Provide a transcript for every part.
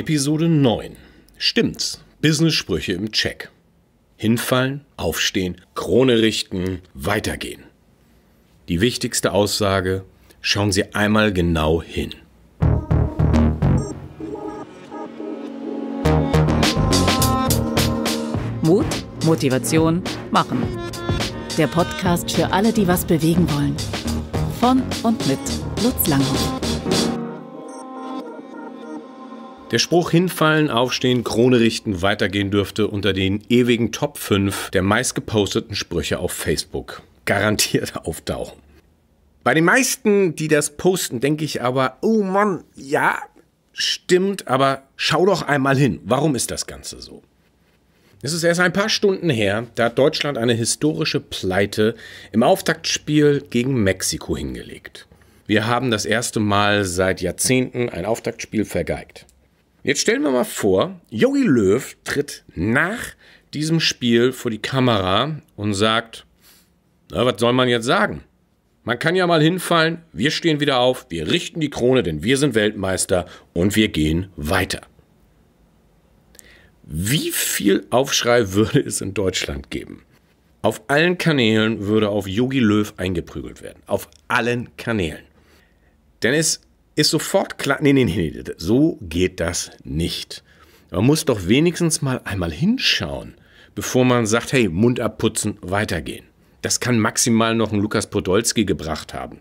Episode 9. Stimmt's? Business-Sprüche im Check. Hinfallen, aufstehen, Krone richten, weitergehen. Die wichtigste Aussage, schauen Sie einmal genau hin. Mut, Motivation, Machen. Der Podcast für alle, die was bewegen wollen. Von und mit Lutz Langhoff. Der Spruch hinfallen, aufstehen, Krone richten, weitergehen dürfte unter den ewigen Top 5 der meistgeposteten Sprüche auf Facebook. Garantiert auftauchen. Bei den meisten, die das posten, denke ich aber, oh Mann, ja, stimmt, aber schau doch einmal hin. Warum ist das Ganze so? Es ist erst ein paar Stunden her, da hat Deutschland eine historische Pleite im Auftaktspiel gegen Mexiko hingelegt. Wir haben das erste Mal seit Jahrzehnten ein Auftaktspiel vergeigt. Jetzt stellen wir mal vor, Yogi Löw tritt nach diesem Spiel vor die Kamera und sagt, na, was soll man jetzt sagen? Man kann ja mal hinfallen, wir stehen wieder auf, wir richten die Krone, denn wir sind Weltmeister und wir gehen weiter. Wie viel Aufschrei würde es in Deutschland geben? Auf allen Kanälen würde auf Yogi Löw eingeprügelt werden. Auf allen Kanälen. Denn es ist sofort klar, nee, nee, nee, so geht das nicht. Man muss doch wenigstens mal einmal hinschauen, bevor man sagt, hey, Mund abputzen, weitergehen. Das kann maximal noch ein Lukas Podolski gebracht haben.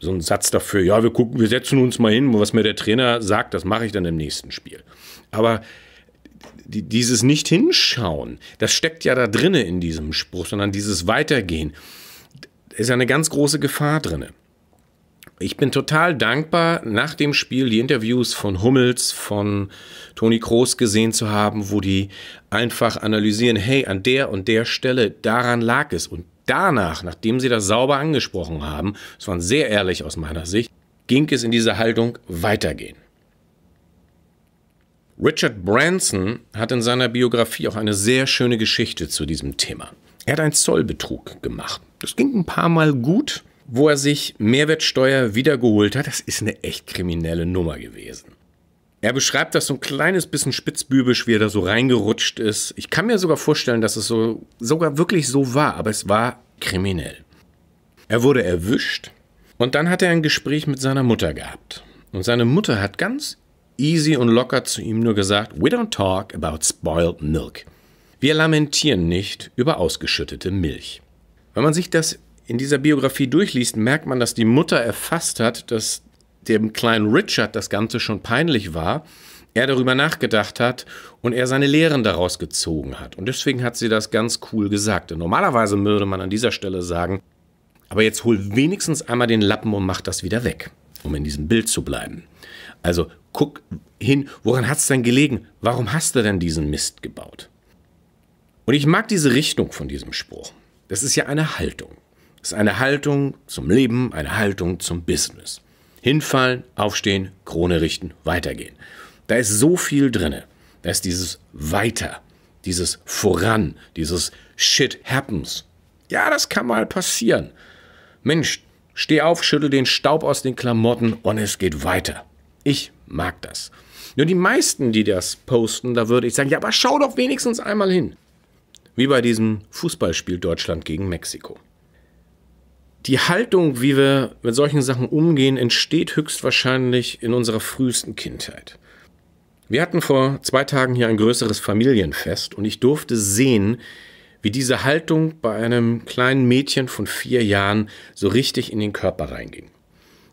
So ein Satz dafür, ja, wir gucken, wir setzen uns mal hin, was mir der Trainer sagt, das mache ich dann im nächsten Spiel. Aber dieses Nicht-Hinschauen, das steckt ja da drinne in diesem Spruch, sondern dieses Weitergehen, ist ja eine ganz große Gefahr drinne ich bin total dankbar, nach dem Spiel die Interviews von Hummels, von Toni Kroos gesehen zu haben, wo die einfach analysieren, hey, an der und der Stelle, daran lag es. Und danach, nachdem sie das sauber angesprochen haben, das waren sehr ehrlich aus meiner Sicht, ging es in dieser Haltung weitergehen. Richard Branson hat in seiner Biografie auch eine sehr schöne Geschichte zu diesem Thema. Er hat einen Zollbetrug gemacht. Das ging ein paar Mal gut, wo er sich Mehrwertsteuer wiedergeholt hat, das ist eine echt kriminelle Nummer gewesen. Er beschreibt das so ein kleines bisschen spitzbübisch, wie er da so reingerutscht ist. Ich kann mir sogar vorstellen, dass es so, sogar wirklich so war, aber es war kriminell. Er wurde erwischt und dann hat er ein Gespräch mit seiner Mutter gehabt. Und seine Mutter hat ganz easy und locker zu ihm nur gesagt, We don't talk about spoiled milk. Wir lamentieren nicht über ausgeschüttete Milch. Wenn man sich das in dieser Biografie durchliest, merkt man, dass die Mutter erfasst hat, dass dem kleinen Richard das Ganze schon peinlich war, er darüber nachgedacht hat und er seine Lehren daraus gezogen hat. Und deswegen hat sie das ganz cool gesagt. Und normalerweise würde man an dieser Stelle sagen, aber jetzt hol wenigstens einmal den Lappen und mach das wieder weg, um in diesem Bild zu bleiben. Also guck hin, woran hat es denn gelegen? Warum hast du denn diesen Mist gebaut? Und ich mag diese Richtung von diesem Spruch. Das ist ja eine Haltung ist eine Haltung zum Leben, eine Haltung zum Business. Hinfallen, aufstehen, Krone richten, weitergehen. Da ist so viel drinne. Da ist dieses Weiter, dieses Voran, dieses Shit happens. Ja, das kann mal passieren. Mensch, steh auf, schüttel den Staub aus den Klamotten und es geht weiter. Ich mag das. Nur die meisten, die das posten, da würde ich sagen, ja, aber schau doch wenigstens einmal hin. Wie bei diesem Fußballspiel Deutschland gegen Mexiko die Haltung, wie wir mit solchen Sachen umgehen, entsteht höchstwahrscheinlich in unserer frühesten Kindheit. Wir hatten vor zwei Tagen hier ein größeres Familienfest und ich durfte sehen, wie diese Haltung bei einem kleinen Mädchen von vier Jahren so richtig in den Körper reinging.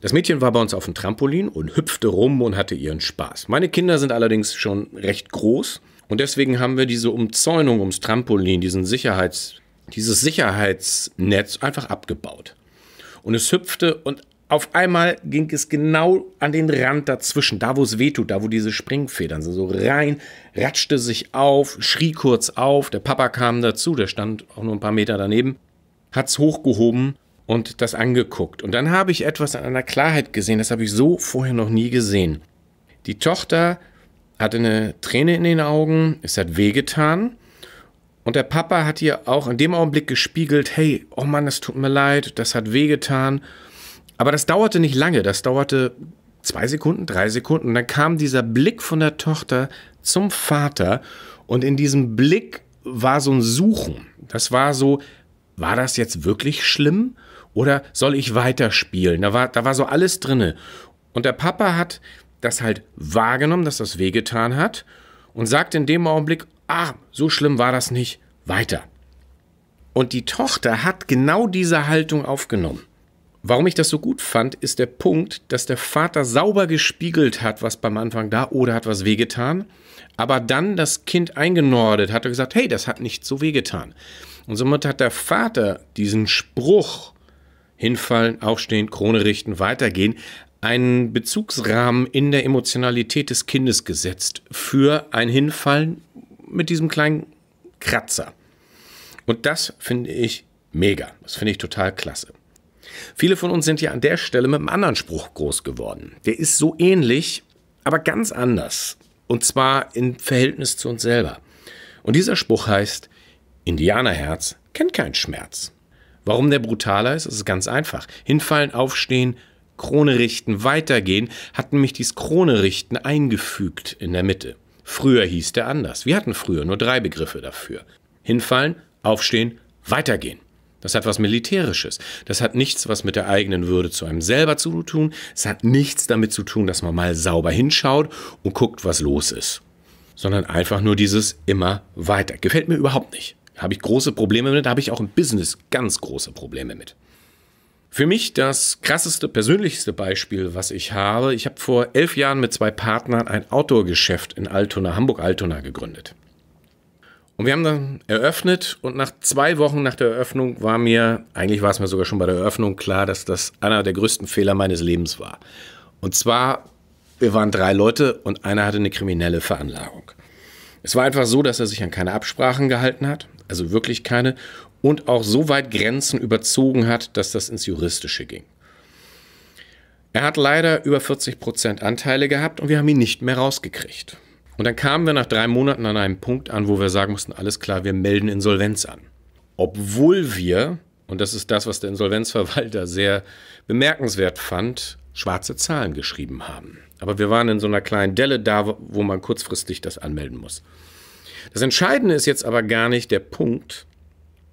Das Mädchen war bei uns auf dem Trampolin und hüpfte rum und hatte ihren Spaß. Meine Kinder sind allerdings schon recht groß und deswegen haben wir diese Umzäunung ums Trampolin, diesen Sicherheits dieses Sicherheitsnetz einfach abgebaut. Und es hüpfte und auf einmal ging es genau an den Rand dazwischen, da wo es wehtut, da wo diese Springfedern sind, so rein, ratschte sich auf, schrie kurz auf. Der Papa kam dazu, der stand auch nur ein paar Meter daneben, hat es hochgehoben und das angeguckt. Und dann habe ich etwas an einer Klarheit gesehen, das habe ich so vorher noch nie gesehen. Die Tochter hatte eine Träne in den Augen, es hat wehgetan und der Papa hat ihr auch in dem Augenblick gespiegelt, hey, oh Mann, es tut mir leid, das hat wehgetan. Aber das dauerte nicht lange, das dauerte zwei Sekunden, drei Sekunden. Und dann kam dieser Blick von der Tochter zum Vater und in diesem Blick war so ein Suchen. Das war so, war das jetzt wirklich schlimm oder soll ich weiterspielen? Da war, da war so alles drinne. Und der Papa hat das halt wahrgenommen, dass das wehgetan hat und sagt in dem Augenblick, ah, so schlimm war das nicht, weiter. Und die Tochter hat genau diese Haltung aufgenommen. Warum ich das so gut fand, ist der Punkt, dass der Vater sauber gespiegelt hat, was beim Anfang da oder hat was wehgetan, aber dann das Kind eingenordet hat und gesagt, hey, das hat nicht so wehgetan. Und somit hat der Vater diesen Spruch, hinfallen, aufstehen, Krone richten, weitergehen, einen Bezugsrahmen in der Emotionalität des Kindes gesetzt für ein Hinfallen, mit diesem kleinen Kratzer. Und das finde ich mega. Das finde ich total klasse. Viele von uns sind ja an der Stelle mit einem anderen Spruch groß geworden. Der ist so ähnlich, aber ganz anders. Und zwar im Verhältnis zu uns selber. Und dieser Spruch heißt, Indianerherz kennt keinen Schmerz. Warum der brutaler ist, ist ganz einfach. Hinfallen, aufstehen, Krone richten, weitergehen, hat nämlich dieses Krone richten eingefügt in der Mitte. Früher hieß der anders. Wir hatten früher nur drei Begriffe dafür. Hinfallen, aufstehen, weitergehen. Das hat was Militärisches. Das hat nichts, was mit der eigenen Würde zu einem selber zu tun. Es hat nichts damit zu tun, dass man mal sauber hinschaut und guckt, was los ist. Sondern einfach nur dieses immer weiter. Gefällt mir überhaupt nicht. Habe ich große Probleme mit, habe ich auch im Business ganz große Probleme mit. Für mich das krasseste, persönlichste Beispiel, was ich habe, ich habe vor elf Jahren mit zwei Partnern ein Outdoor-Geschäft in Altona, Hamburg-Altona gegründet. Und wir haben dann eröffnet und nach zwei Wochen nach der Eröffnung war mir, eigentlich war es mir sogar schon bei der Eröffnung klar, dass das einer der größten Fehler meines Lebens war. Und zwar, wir waren drei Leute und einer hatte eine kriminelle Veranlagung. Es war einfach so, dass er sich an keine Absprachen gehalten hat, also wirklich keine, und auch so weit Grenzen überzogen hat, dass das ins Juristische ging. Er hat leider über 40 Prozent Anteile gehabt und wir haben ihn nicht mehr rausgekriegt. Und dann kamen wir nach drei Monaten an einem Punkt an, wo wir sagen mussten, alles klar, wir melden Insolvenz an. Obwohl wir, und das ist das, was der Insolvenzverwalter sehr bemerkenswert fand, schwarze Zahlen geschrieben haben. Aber wir waren in so einer kleinen Delle da, wo man kurzfristig das anmelden muss. Das Entscheidende ist jetzt aber gar nicht der Punkt,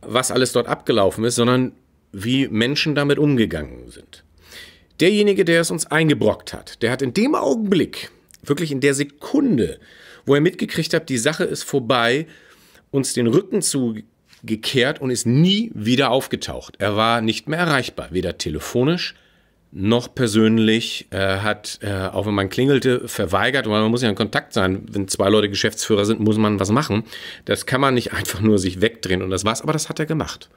was alles dort abgelaufen ist, sondern wie Menschen damit umgegangen sind. Derjenige, der es uns eingebrockt hat, der hat in dem Augenblick, wirklich in der Sekunde, wo er mitgekriegt hat, die Sache ist vorbei, uns den Rücken zugekehrt und ist nie wieder aufgetaucht. Er war nicht mehr erreichbar, weder telefonisch noch persönlich äh, hat, äh, auch wenn man klingelte, verweigert, weil man muss ja in Kontakt sein. Wenn zwei Leute Geschäftsführer sind, muss man was machen. Das kann man nicht einfach nur sich wegdrehen und das war's, aber das hat er gemacht.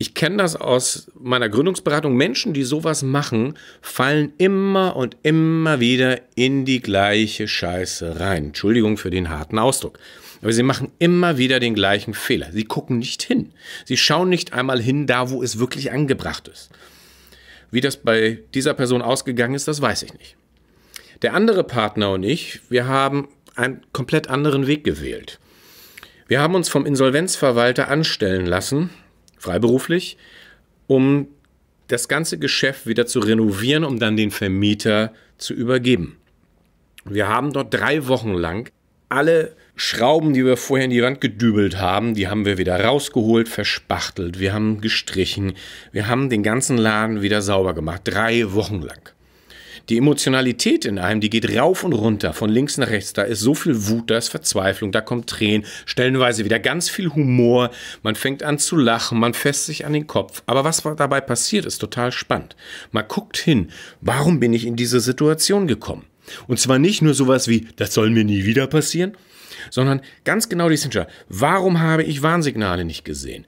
Ich kenne das aus meiner Gründungsberatung. Menschen, die sowas machen, fallen immer und immer wieder in die gleiche Scheiße rein. Entschuldigung für den harten Ausdruck. Aber sie machen immer wieder den gleichen Fehler. Sie gucken nicht hin. Sie schauen nicht einmal hin, da wo es wirklich angebracht ist. Wie das bei dieser Person ausgegangen ist, das weiß ich nicht. Der andere Partner und ich, wir haben einen komplett anderen Weg gewählt. Wir haben uns vom Insolvenzverwalter anstellen lassen, freiberuflich, um das ganze Geschäft wieder zu renovieren, um dann den Vermieter zu übergeben. Wir haben dort drei Wochen lang alle Schrauben, die wir vorher in die Wand gedübelt haben, die haben wir wieder rausgeholt, verspachtelt, wir haben gestrichen, wir haben den ganzen Laden wieder sauber gemacht, drei Wochen lang. Die Emotionalität in einem, die geht rauf und runter, von links nach rechts. Da ist so viel Wut, da ist Verzweiflung, da kommt Tränen, stellenweise wieder ganz viel Humor. Man fängt an zu lachen, man fässt sich an den Kopf. Aber was dabei passiert, ist total spannend. Man guckt hin, warum bin ich in diese Situation gekommen? Und zwar nicht nur sowas wie, das soll mir nie wieder passieren, sondern ganz genau die Entscheidung. Warum habe ich Warnsignale nicht gesehen?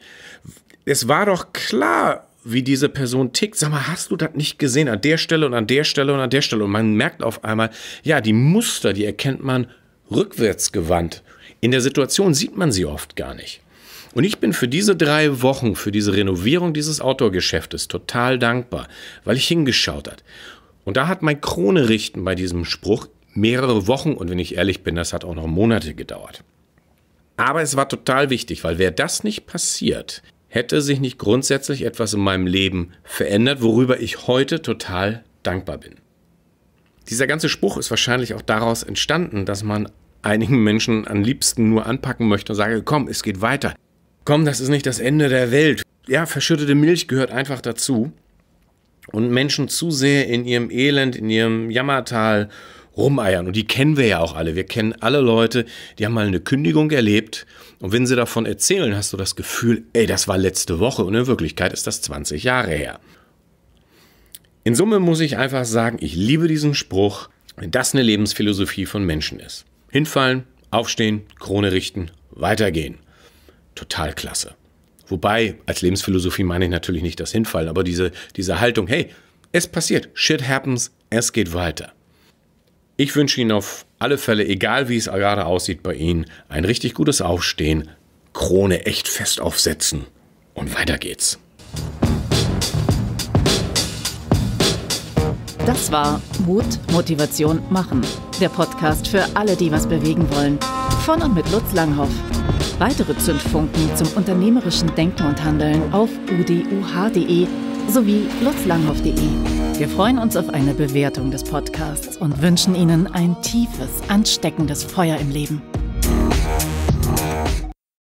Es war doch klar, wie diese Person tickt. Sag mal, hast du das nicht gesehen? An der Stelle und an der Stelle und an der Stelle. Und man merkt auf einmal, ja, die Muster, die erkennt man rückwärtsgewandt. In der Situation sieht man sie oft gar nicht. Und ich bin für diese drei Wochen, für diese Renovierung dieses Outdoor-Geschäftes total dankbar, weil ich hingeschaut habe. Und da hat mein Krone richten bei diesem Spruch mehrere Wochen und wenn ich ehrlich bin, das hat auch noch Monate gedauert. Aber es war total wichtig, weil wäre das nicht passiert, hätte sich nicht grundsätzlich etwas in meinem Leben verändert, worüber ich heute total dankbar bin. Dieser ganze Spruch ist wahrscheinlich auch daraus entstanden, dass man einigen Menschen am liebsten nur anpacken möchte und sage, komm, es geht weiter. Komm, das ist nicht das Ende der Welt. Ja, verschüttete Milch gehört einfach dazu und Menschen zu sehr in ihrem Elend, in ihrem Jammertal rumeiern. Und die kennen wir ja auch alle. Wir kennen alle Leute, die haben mal eine Kündigung erlebt. Und wenn sie davon erzählen, hast du das Gefühl, ey, das war letzte Woche und in Wirklichkeit ist das 20 Jahre her. In Summe muss ich einfach sagen, ich liebe diesen Spruch, wenn das eine Lebensphilosophie von Menschen ist. Hinfallen, aufstehen, Krone richten, weitergehen. Total klasse. Wobei, als Lebensphilosophie meine ich natürlich nicht das Hinfallen, aber diese, diese Haltung, hey, es passiert, shit happens, es geht weiter. Ich wünsche Ihnen auf alle Fälle, egal wie es gerade aussieht bei Ihnen, ein richtig gutes Aufstehen, Krone echt fest aufsetzen und weiter geht's. Das war Mut, Motivation, Machen. Der Podcast für alle, die was bewegen wollen. Von und mit Lutz Langhoff weitere Zündfunken zum unternehmerischen Denken und Handeln auf uduh.de sowie lutzlanghoff.de. Wir freuen uns auf eine Bewertung des Podcasts und wünschen Ihnen ein tiefes, ansteckendes Feuer im Leben.